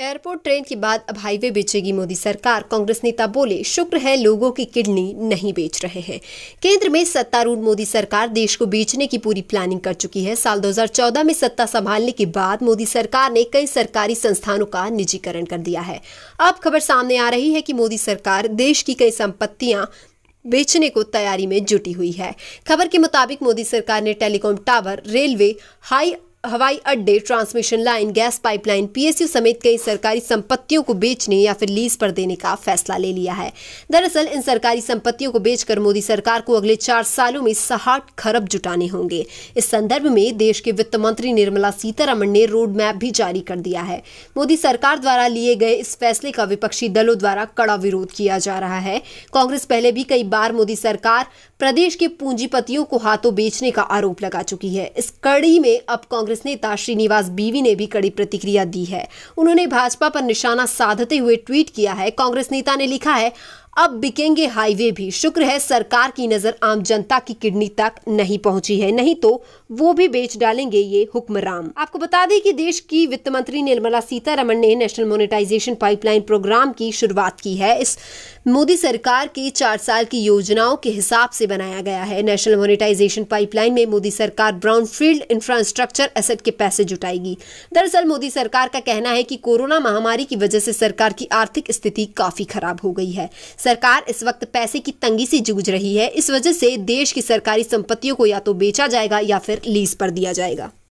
airport train के बाद अब हाईवे बेचेगी मोदी सरकार कांग्रेस नेता बोले शुक्र है लोगों की किडनी नहीं बेच रहे हैं केंद्र में सत्तारूढ़ मोदी सरकार देश को बेचने की पूरी प्लानिंग कर चुकी है साल 2014 में सत्ता संभालने के बाद मोदी सरकार ने कई सरकारी संस्थानों का निजीकरण कर दिया है अब खबर सामने आ रही है की मोदी सरकार देश की कई संपत्तियां बेचने को तैयारी में जुटी हुई है खबर के मुताबिक मोदी सरकार ने टेलीकॉम टावर रेलवे हाई हवाई अड्डे transmission line gas pipeline PSU समेत कई सरकारी संपत्तियों को बेचने या फिर लीज पर देने का फैसला ले लिया है दरअसल इन सरकारी संपत्तियों को बेचकर मोदी सरकार को अगले चार सालों में साठ खरब जुटाने होंगे इस संदर्भ में देश के वित्त मंत्री निर्मला सीतारमण ने रोड मैप भी जारी कर दिया है मोदी सरकार द्वारा लिए गए इस फैसले का विपक्षी दलों द्वारा कड़ा विरोध किया जा रहा है कांग्रेस पहले भी कई बार मोदी सरकार प्रदेश के पूंजीपतियों को हाथों बेचने का आरोप लगा चुकी है इस कड़ी में अब कांग्रेस कांग्रेस नेता श्रीनिवास बीवी ने भी कड़ी प्रतिक्रिया दी है उन्होंने भाजपा पर निशाना साधते हुए ट्वीट किया है कांग्रेस नेता ने लिखा है अब बिकेंगे हाईवे भी शुक्र है सरकार की नज़र आम जनता की किडनी तक नहीं पहुंची है नहीं तो वो भी बेच डालेंगे ये हुक्मराम आपको बता दें कि देश की वित्त मंत्री निर्मला सीतारमण ने नेशनल मोनेटाइजेशन पाइपलाइन प्रोग्राम की शुरुआत की है इस मोदी सरकार की चार साल की योजनाओं के हिसाब से बनाया गया है नेशनल मोनेटाइजेशन पाइपलाइन में मोदी सरकार ब्राउन फील्ड इंफ्रास्ट्रक्चर एसेट के पैसे जुटाएगी दरअसल मोदी सरकार का कहना है कि कोरोना महामारी की वजह से सरकार की आर्थिक स्थिति काफी खराब हो गई है सरकार इस वक्त पैसे की तंगी से जूझ रही है इस वजह से देश की सरकारी संपत्तियों को या तो बेचा जाएगा या फिर लीज पर दिया जाएगा